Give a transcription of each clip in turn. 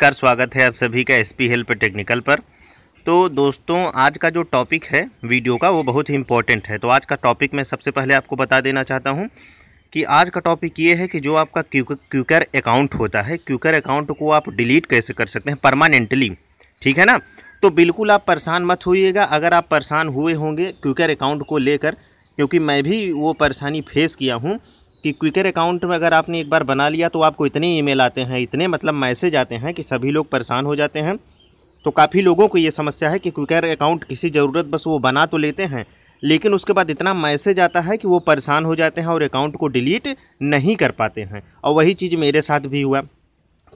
नमस्कार स्वागत है आप सभी का एस पी हेल्प टेक्निकल पर तो दोस्तों आज का जो टॉपिक है वीडियो का वो बहुत ही इम्पोर्टेंट है तो आज का टॉपिक मैं सबसे पहले आपको बता देना चाहता हूँ कि आज का टॉपिक ये है कि जो आपका क्यूकर अकाउंट होता है क्यूकर अकाउंट को आप डिलीट कैसे कर सकते हैं परमानेंटली ठीक है ना तो बिल्कुल आप परेशान मत होइएगा अगर आप परेशान हुए होंगे क्यूकर अकाउंट को लेकर क्योंकि मैं भी वो परेशानी फेस किया हूँ कि क्विकर अकाउंट में अगर आपने एक बार बना लिया तो आपको इतने ईमेल आते हैं इतने मतलब मैसेज आते हैं कि सभी लोग परेशान हो जाते हैं तो काफ़ी लोगों को ये समस्या है कि क्विकर अकाउंट किसी ज़रूरत बस वो बना तो लेते हैं लेकिन उसके बाद इतना मैसेज आता है कि वो परेशान हो जाते हैं और अकाउंट को डिलीट नहीं कर पाते हैं और वही चीज़ मेरे साथ भी हुआ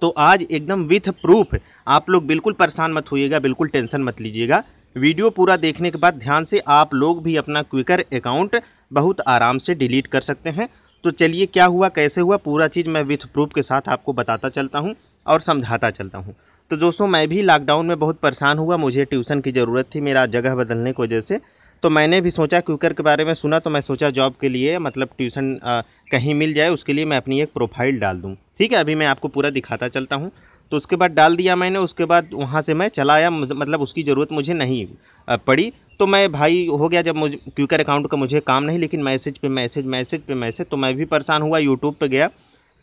तो आज एकदम विथ प्रूफ आप लोग बिल्कुल परेशान मत होइएगा बिल्कुल टेंशन मत लीजिएगा वीडियो पूरा देखने के बाद ध्यान से आप लोग भी अपना क्विकर अकाउंट बहुत आराम से डिलीट कर सकते हैं तो चलिए क्या हुआ कैसे हुआ पूरा चीज़ मैं विथ प्रूफ के साथ आपको बताता चलता हूँ और समझाता चलता हूँ तो दोस्तों मैं भी लॉकडाउन में बहुत परेशान हुआ मुझे ट्यूशन की ज़रूरत थी मेरा जगह बदलने की वजह से तो मैंने भी सोचा क्यूकर के बारे में सुना तो मैं सोचा जॉब के लिए मतलब ट्यूशन कहीं मिल जाए उसके लिए मैं अपनी एक प्रोफाइल डाल दूँ ठीक है अभी मैं आपको पूरा दिखाता चलता हूँ तो उसके बाद डाल दिया मैंने उसके बाद वहाँ से मैं चलाया मतलब उसकी ज़रूरत मुझे नहीं पड़ी तो मैं भाई हो गया जब मुझे क्यूकर अकाउंट का मुझे काम नहीं लेकिन मैसेज पे मैसेज मैसेज पे मैसेज तो मैं भी परेशान हुआ यूट्यूब पे गया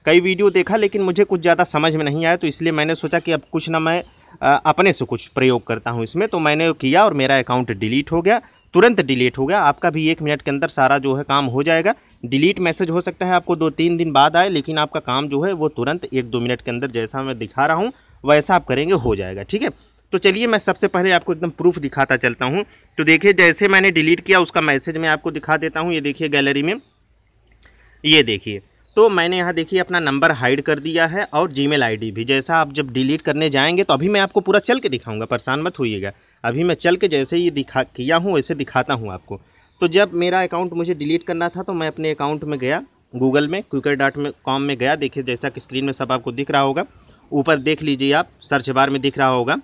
कई वीडियो देखा लेकिन मुझे कुछ ज़्यादा समझ में नहीं आया तो इसलिए मैंने सोचा कि अब कुछ ना मैं अपने से कुछ प्रयोग करता हूँ इसमें तो मैंने किया और मेरा अकाउंट डिलीट हो गया तुरंत डिलीट हो गया आपका भी एक मिनट के अंदर सारा जो है काम हो जाएगा डिलीट मैसेज हो सकता है आपको दो तीन दिन बाद आए लेकिन आपका काम जो है वो तुरंत एक दो मिनट के अंदर जैसा मैं दिखा रहा हूँ वैसा आप करेंगे हो जाएगा ठीक है तो चलिए मैं सबसे पहले आपको एकदम प्रूफ दिखाता चलता हूँ तो देखिए जैसे मैंने डिलीट किया उसका मैसेज मैं आपको दिखा देता हूँ ये देखिए गैलरी में ये देखिए तो मैंने यहाँ देखिए अपना नंबर हाइड कर दिया है और जी मेल भी जैसा आप जब डिलीट करने जाएंगे तो अभी मैं आपको पूरा चल के दिखाऊँगा परेशान मत होइएगा अभी मैं चल के जैसे ये दिखा किया हूँ वैसे दिखाता हूँ आपको तो जब मेरा अकाउंट मुझे डिलीट करना था तो मैं अपने अकाउंट में गया गूगल में क्विकर डॉट में कॉम में गया देखिए जैसा कि स्क्रीन में सब आपको दिख रहा होगा ऊपर देख लीजिए आप सर्च बार में दिख रहा होगा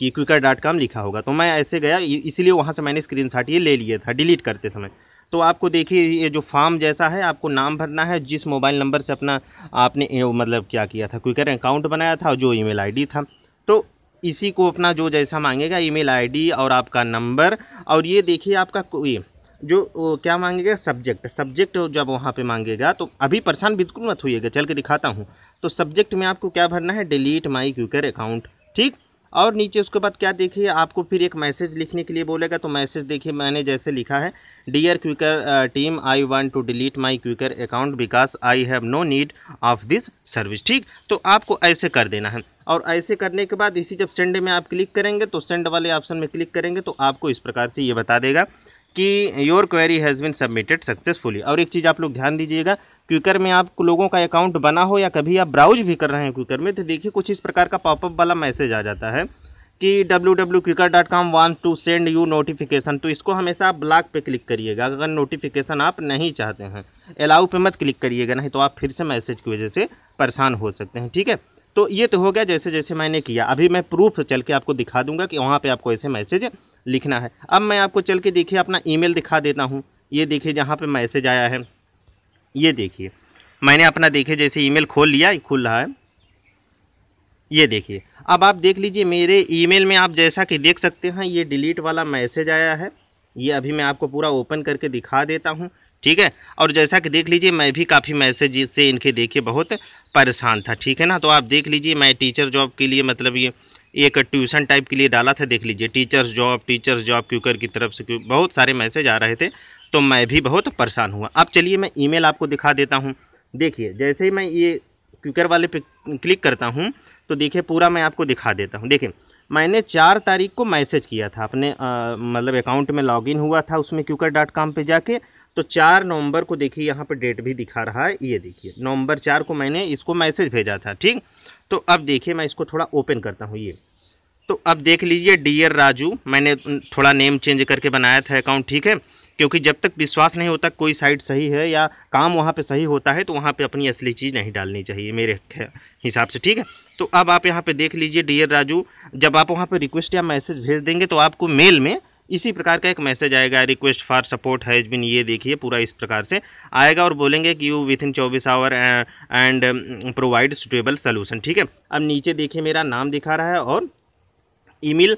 कि क्विकर डॉट कॉम लिखा होगा तो मैं ऐसे गया इसीलिए वहाँ से मैंने स्क्रीन ये ले लिया था डिलीट करते समय तो आपको देखिए ये जो फॉर्म जैसा है आपको नाम भरना है जिस मोबाइल नंबर से अपना आपने मतलब क्या किया था क्विकर अकाउंट बनाया था और जो आई डी था तो इसी को अपना जो जैसा मांगेगा आई डी और आपका नंबर और ये देखिए आपका ये जो क्या मांगेगा सब्जेक्ट सब्जेक्ट जब वहाँ पे मांगेगा तो अभी परेशान बिल्कुल मत होइएगा चल के दिखाता हूँ तो सब्जेक्ट में आपको क्या भरना है डिलीट माई क्यूकर अकाउंट ठीक और नीचे उसके बाद क्या देखिए आपको फिर एक मैसेज लिखने के लिए बोलेगा तो मैसेज देखिए मैंने जैसे लिखा है dear Quikr team I want to delete my Quikr account because I have no need of this service ठीक तो आपको ऐसे कर देना है और ऐसे करने के बाद इसी जब सेंड में आप क्लिक करेंगे तो सेंड वाले ऑप्शन में क्लिक करेंगे तो आपको इस प्रकार से ये बता देगा कि your query has been submitted successfully और एक चीज़ आप लोग ध्यान दीजिएगा क्विकर में आप लोगों का अकाउंट बना हो या कभी आप ब्राउज भी कर रहे हैं क्विकर में तो देखिए कुछ इस प्रकार का पॉपअप वाला मैसेज आ जाता है कि W W Quikr dot com want to send you notification तो इसको हमेशा आप ब्लॉक पे क्लिक करिएगा अगर नोटिफिकेशन आप नहीं चाहते हैं अलाउ पे मत क्लिक करिएगा नहीं तो आप फिर से मैसेज की वजह से परेशान हो सकते हैं ठीक है तो ये तो हो गया जैसे जैसे मैंने किया अभी मैं प्रूफ चल के आपको दिखा दूंगा कि वहाँ पर आपको ऐसे मैसेज लिखना है अब मैं आपको चल के देखिए अपना ईमेल दिखा देता हूँ ये देखिए जहाँ पर मैसेज आया है ये देखिए मैंने अपना देखिए जैसे ईमेल खोल लिया खुल रहा है ये देखिए अब आप देख लीजिए मेरे ईमेल में आप जैसा कि देख सकते हैं ये डिलीट वाला मैसेज आया है ये अभी मैं आपको पूरा ओपन करके दिखा देता हूँ ठीक है और जैसा कि देख लीजिए मैं भी काफ़ी मैसेज से इनके देखिए बहुत परेशान था ठीक है ना तो आप देख लीजिए मैं टीचर जॉब के लिए मतलब ये एक ट्यूशन टाइप के लिए डाला था देख लीजिए teachers job teachers job Quikr की तरफ से बहुत सारे मैसेज आ रहे थे तो मैं भी बहुत परेशान हुआ अब चलिए मैं ईमेल आपको दिखा देता हूँ देखिए जैसे ही मैं ये क्यूकर वाले पे क्लिक करता हूँ तो देखिए पूरा मैं आपको दिखा देता हूँ देखिए मैंने चार तारीख को मैसेज किया था अपने मतलब अकाउंट में लॉगिन हुआ था उसमें क्यूकर डॉट कॉम पर जाके तो चार नवंबर को देखिए यहाँ पर डेट भी दिखा रहा है ये देखिए नवंबर चार को मैंने इसको मैसेज भेजा था ठीक तो अब देखिए मैं इसको थोड़ा ओपन करता हूँ ये तो अब देख लीजिए डियर राजू मैंने थोड़ा नेम चेंज करके बनाया था अकाउंट ठीक है क्योंकि जब तक विश्वास नहीं होता कोई साइड सही है या काम वहाँ पे सही होता है तो वहाँ पे अपनी असली चीज़ नहीं डालनी चाहिए मेरे हिसाब से ठीक है तो अब आप यहाँ पे देख लीजिए डियर राजू जब आप वहाँ पे रिक्वेस्ट या मैसेज भेज देंगे तो आपको मेल में इसी प्रकार का एक मैसेज आएगा request for support has been ये देखिए पूरा इस प्रकार से आएगा और बोलेंगे कि यू विथ इन चौबीस hour and provide suitable solution ठीक है अब नीचे देखिए मेरा नाम दिखा रहा है और ईमेल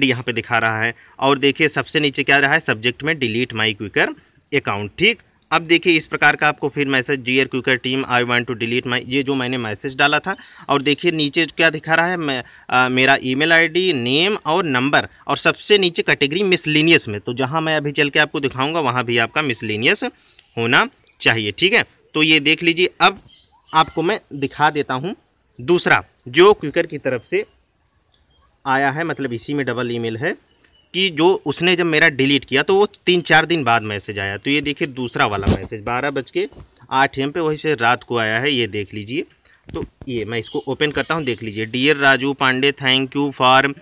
डी यहाँ पे दिखा रहा है और देखिए सबसे नीचे क्या रहा है सब्जेक्ट में डिलीट माई क्विकर अकाउंट ठीक अब देखिए इस प्रकार का आपको फिर मैसेज जी एर Quikr team I want to delete my ये जो मैंने मैसेज डाला था और देखिए नीचे क्या दिखा रहा है मैं, आ, मेरा ईमेल आईडी नेम और नंबर और सबसे नीचे कैटेगरी मिसलिनियस में तो जहाँ मैं अभी चल के आपको दिखाऊँगा वहाँ भी आपका मिसलिनियस होना चाहिए ठीक है तो ये देख लीजिए अब आपको मैं दिखा देता हूँ दूसरा जो क्विकर की तरफ से आया है मतलब इसी में डबल ईमेल है कि जो उसने जब मेरा डिलीट किया तो वो तीन चार दिन बाद मैसेज आया तो ये देखिए दूसरा वाला मैसेज बारह बज के आठ एम पे वहीं से रात को आया है ये देख लीजिए तो ये मैं इसको ओपन करता हूँ देख लीजिए dear Raju Pandey thank you for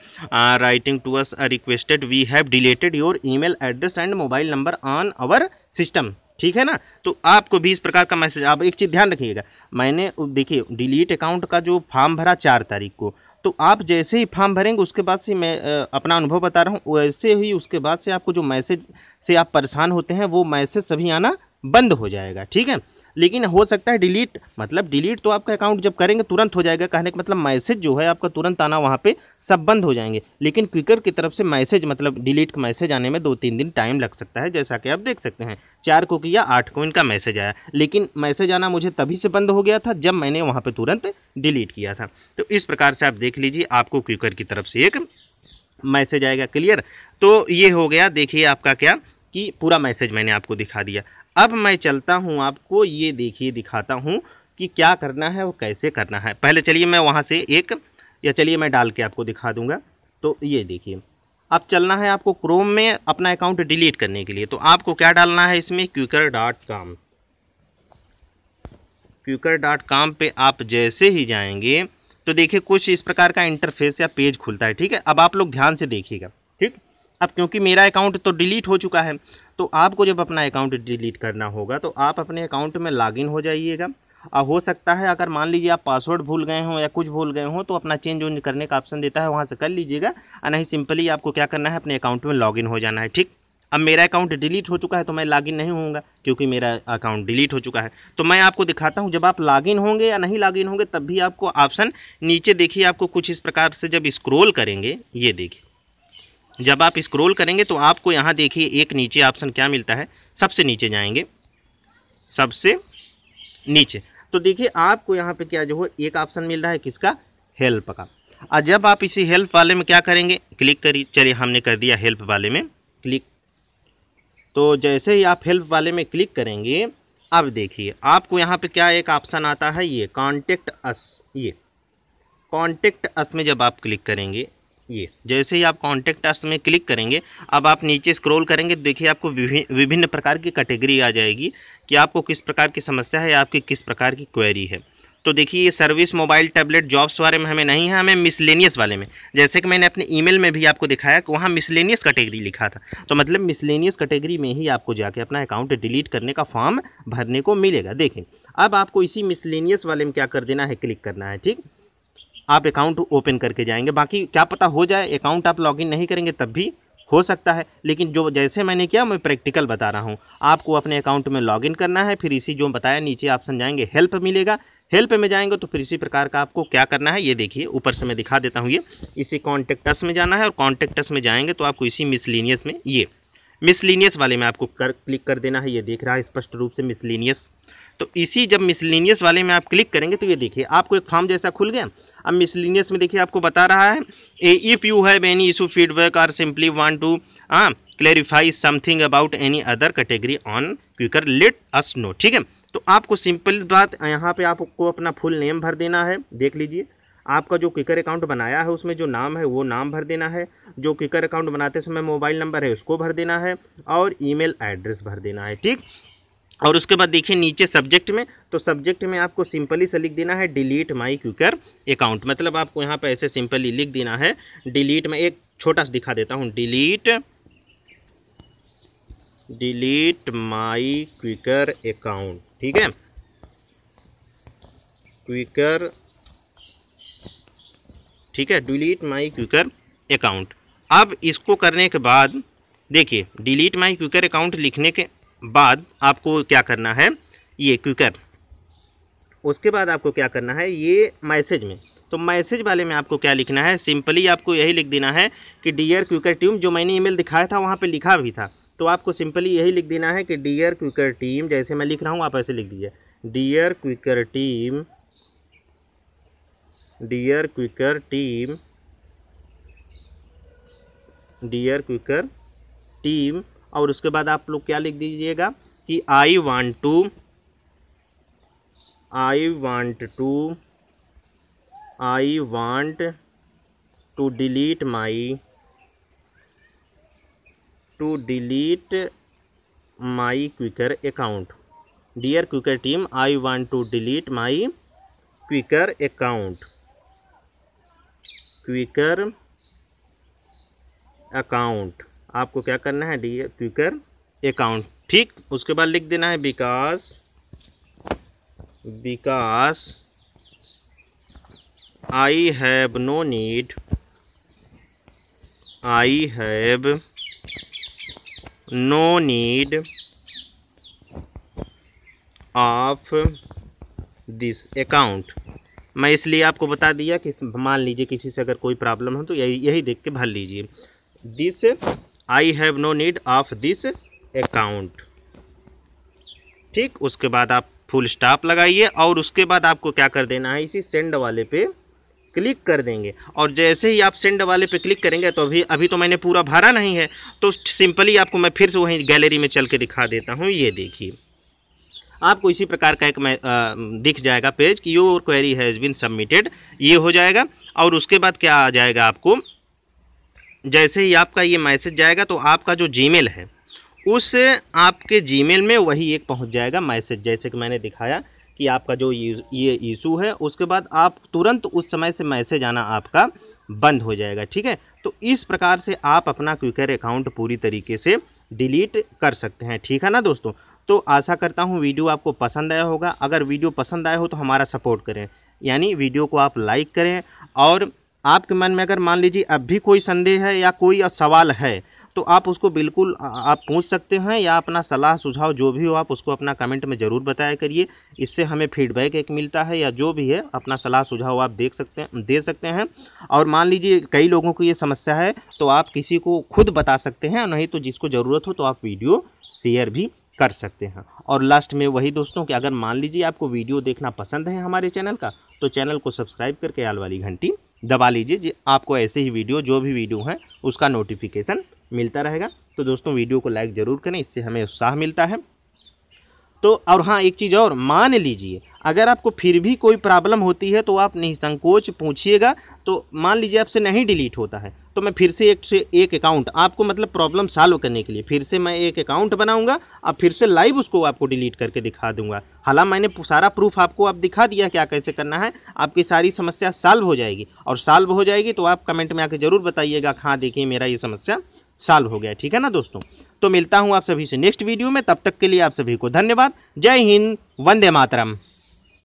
writing to us requested we have deleted your email address and mobile number on our system ठीक है ना तो आपको भी इस प्रकार का मैसेज आप एक चीज़ ध्यान रखिएगा मैंने देखिए डिलीट अकाउंट का जो फॉर्म भरा चार तारीख को तो आप जैसे ही फॉर्म भरेंगे उसके बाद से मैं अपना अनुभव बता रहा हूँ वैसे ही उसके बाद से आपको जो मैसेज से आप परेशान होते हैं वो मैसेज सभी आना बंद हो जाएगा ठीक है लेकिन हो सकता है डिलीट मतलब डिलीट तो आपका अकाउंट जब करेंगे तुरंत हो जाएगा कहने का मतलब मैसेज जो है आपका तुरंत आना वहाँ पे सब बंद हो जाएंगे लेकिन क्विकर की तरफ से मैसेज मतलब डिलीट का मैसेज आने में दो तीन दिन टाइम लग सकता है जैसा कि आप देख सकते हैं चार को किया आठ को इनका मैसेज आया लेकिन मैसेज आना मुझे तभी से बंद हो गया था जब मैंने वहाँ पर तुरंत डिलीट किया था तो इस प्रकार से आप देख लीजिए आपको क्विकर की तरफ से एक मैसेज आएगा क्लियर तो ये हो गया देखिए आपका क्या कि पूरा मैसेज मैंने आपको दिखा दिया अब मैं चलता हूँ आपको ये देखिए दिखाता हूँ कि क्या करना है और कैसे करना है पहले चलिए मैं वहाँ से एक या चलिए मैं डाल के आपको दिखा दूँगा तो ये देखिए अब चलना है आपको क्रोम में अपना अकाउंट डिलीट करने के लिए तो आपको क्या डालना है इसमें Quikr dot com Quikr dot com पर आप जैसे ही जाएंगे तो देखिए कुछ इस प्रकार का इंटरफेस या पेज खुलता है ठीक है अब आप लोग ध्यान से देखिएगा ठीक अब क्योंकि मेरा अकाउंट तो डिलीट हो चुका है तो आपको जब अपना अकाउंट डिलीट करना होगा तो आप अपने अकाउंट में लॉगिन हो जाइएगा और हो सकता है अगर मान लीजिए आप पासवर्ड भूल गए हों या कुछ भूल गए हों तो अपना चेंज उंज करने का ऑप्शन देता है वहाँ से कर लीजिएगा और नहीं सिंपली आपको क्या करना है अपने अकाउंट में लॉगिन हो जाना है ठीक अब मेरा अकाउंट डिलीट हो चुका है तो मैं लॉगिन नहीं होऊंगा क्योंकि मेरा अकाउंट डिलीट हो चुका है तो मैं आपको दिखाता हूँ जब आप लॉगिन होंगे या नहीं लॉगिन होंगे तब भी आपको ऑप्शन नीचे देखिए आपको कुछ इस प्रकार से जब स्क्रोल करेंगे ये देखिए जब आप स्क्रॉल करेंगे तो आपको यहाँ देखिए एक नीचे ऑप्शन क्या मिलता है सबसे नीचे जाएंगे सबसे नीचे तो देखिए आपको यहाँ पे क्या जो है एक ऑप्शन मिल रहा है किसका हेल्प का और जब आप इसी हेल्प वाले में क्या करेंगे क्लिक करिए चलिए हमने कर दिया हेल्प वाले में क्लिक तो जैसे ही आप हेल्प वाले में क्लिक करेंगे अब देखिए आपको यहाँ पे क्या एक ऑप्शन आता है ये कॉन्टेक्ट अस ये कॉन्टेक्ट अस में जब आप क्लिक करेंगे ये जैसे ही आप कॉन्टैक्ट अस में क्लिक करेंगे अब आप नीचे स्क्रॉल करेंगे तो देखिए आपको विभिन्न प्रकार की कैटेगरी आ जाएगी कि आपको किस प्रकार की समस्या है या आपकी किस प्रकार की क्वेरी है तो देखिए ये सर्विस मोबाइल टैबलेट जॉब्स वाले में हमें नहीं है हमें मिसलेनियस वाले में जैसे कि मैंने अपने ईमेल में भी आपको दिखाया कि वहाँ मिसलेनियस कैटेगरी लिखा था तो मतलब मिसलेनियस कैटेगरी में ही आपको जाके अपना अकाउंट डिलीट करने का फॉर्म भरने को मिलेगा देखें अब आपको इसी मिसलेनियस वाले में क्या कर देना है क्लिक करना है ठीक आप अकाउंट ओपन करके जाएंगे बाकी क्या पता हो जाए अकाउंट आप लॉगिन नहीं करेंगे तब भी हो सकता है लेकिन जो जैसे मैंने किया मैं प्रैक्टिकल बता रहा हूँ आपको अपने अकाउंट में लॉगिन करना है फिर इसी जो बताया नीचे आप समझाएंगे हेल्प मिलेगा हेल्प में जाएंगे तो फिर इसी प्रकार का आपको क्या करना है ये देखिए ऊपर से मैं दिखा देता हूँ ये इसी कॉन्टेक्टस में जाना है और कॉन्टेक्टस में जाएंगे तो आपको इसी मिसलिनियस में ये मिसलिनियस वाले में आपको कर क्लिक कर देना है ये देख रहा है स्पष्ट रूप से मिसलिनियस तो इसी जब मिसलिनियस वाले में आप क्लिक करेंगे तो ये देखिए आपको एक फॉर्म जैसा खुल गया अब मिसलिनियस में देखिए आपको बता रहा है if you have any issue feedback or simply want to हाँ clarify something about any other category on Quikr let us know ठीक है तो आपको सिंपल बात यहाँ पे आपको अपना फुल नेम भर देना है देख लीजिए आपका जो क्विकर अकाउंट बनाया है उसमें जो नाम है वो नाम भर देना है जो क्विकर अकाउंट बनाते समय मोबाइल नंबर है उसको भर देना है और ईमेल एड्रेस भर देना है ठीक और उसके बाद देखिए नीचे सब्जेक्ट में तो सब्जेक्ट में आपको सिंपली से लिख देना है डिलीट माई क्यूकर अकाउंट मतलब आपको यहाँ पर ऐसे सिंपली लिख देना है डिलीट में एक छोटा सा दिखा देता हूँ delete delete my Quikr account ठीक है क्विकर ठीक है डिलीट माई क्विकर अकाउंट अब इसको करने के बाद देखिए डिलीट माई क्विकर अकाउंट लिखने के बाद आपको क्या करना है ये क्विकर उसके बाद आपको क्या करना है ये मैसेज में तो मैसेज वाले में आपको क्या लिखना है सिंपली आपको यही लिख देना है कि डियर क्विकर टीम जो मैंने ईमेल दिखाया था वहाँ पे लिखा भी था तो आपको सिंपली यही लिख देना है कि डियर क्विकर टीम जैसे मैं लिख रहा हूँ आप ऐसे लिख दीजिए dear Quikr team dear Quikr team dear Quikr team और उसके बाद आप लोग क्या लिख दीजिएगा कि I want to I want to I want to delete my to delete my Quikr account dear Quikr team I want to delete my Quikr account Quikr account आपको क्या करना है डी क्विकर अकाउंट ठीक उसके बाद लिख देना है Vikas Vikas I have no need I have no need of this account मैं इसलिए आपको बता दिया कि मान लीजिए किसी से अगर कोई प्रॉब्लम हो तो यही यही देख के भर लीजिए this I have no need of this account ठीक उसके बाद आप फुल स्टॉप लगाइए और उसके बाद आपको क्या कर देना है इसी सेंड वाले पे क्लिक कर देंगे और जैसे ही आप सेंड वाले पे क्लिक करेंगे तो अभी अभी तो मैंने पूरा भरा नहीं है तो सिंपली आपको मैं फिर से वहीं गैलरी में चल के दिखा देता हूँ ये देखिए आपको इसी प्रकार का एक मैं दिख जाएगा पेज कि your query has been submitted ये हो जाएगा और उसके बाद क्या आ जाएगा आपको जैसे ही आपका ये मैसेज जाएगा तो आपका जो जी है उस आपके जी में वही एक पहुँच जाएगा मैसेज जैसे कि मैंने दिखाया कि आपका जो ये इशू है उसके बाद आप तुरंत उस समय से मैसेज आना आपका बंद हो जाएगा ठीक है तो इस प्रकार से आप अपना क्विकर अकाउंट पूरी तरीके से डिलीट कर सकते हैं ठीक है ना दोस्तों तो आशा करता हूँ वीडियो आपको पसंद आया होगा अगर वीडियो पसंद आया हो तो हमारा सपोर्ट करें यानी वीडियो को आप लाइक करें और आपके मन में अगर मान लीजिए अब भी कोई संदेह है या कोई सवाल है तो आप उसको बिल्कुल आप पूछ सकते हैं या अपना सलाह सुझाव जो भी हो आप उसको अपना कमेंट में ज़रूर बताया करिए इससे हमें फीडबैक एक मिलता है या जो भी है अपना सलाह सुझाव आप देख सकते हैं दे सकते हैं और मान लीजिए कई लोगों को ये समस्या है तो आप किसी को खुद बता सकते हैं नहीं तो जिसको ज़रूरत हो तो आप वीडियो शेयर भी कर सकते हैं और लास्ट में वही दोस्तों कि अगर मान लीजिए आपको वीडियो देखना पसंद है हमारे चैनल का तो चैनल को सब्सक्राइब करके आल वाली घंटी दबा लीजिए जी आपको ऐसे ही वीडियो जो भी वीडियो हैं उसका नोटिफिकेशन मिलता रहेगा तो दोस्तों वीडियो को लाइक ज़रूर करें इससे हमें उत्साह मिलता है तो और हाँ एक चीज़ और मान लीजिए अगर आपको फिर भी कोई प्रॉब्लम होती है तो आप निसंकोच पूछिएगा तो मान लीजिए आपसे नहीं डिलीट होता है तो मैं फिर से एक से एक अकाउंट आपको मतलब प्रॉब्लम सॉल्व करने के लिए फिर से मैं एक अकाउंट बनाऊंगा और फिर से लाइव उसको आपको डिलीट करके दिखा दूंगा हालांकि मैंने सारा प्रूफ आपको आप दिखा दिया क्या कैसे करना है आपकी सारी समस्या सॉल्व हो जाएगी और सॉल्व हो जाएगी तो आप कमेंट में आकर ज़रूर बताइएगा हाँ देखिए मेरा ये समस्या सॉल्व हो गया ठीक है ना दोस्तों तो मिलता हूँ आप सभी से नेक्स्ट वीडियो में तब तक के लिए आप सभी को धन्यवाद जय हिंद वंदे मातरम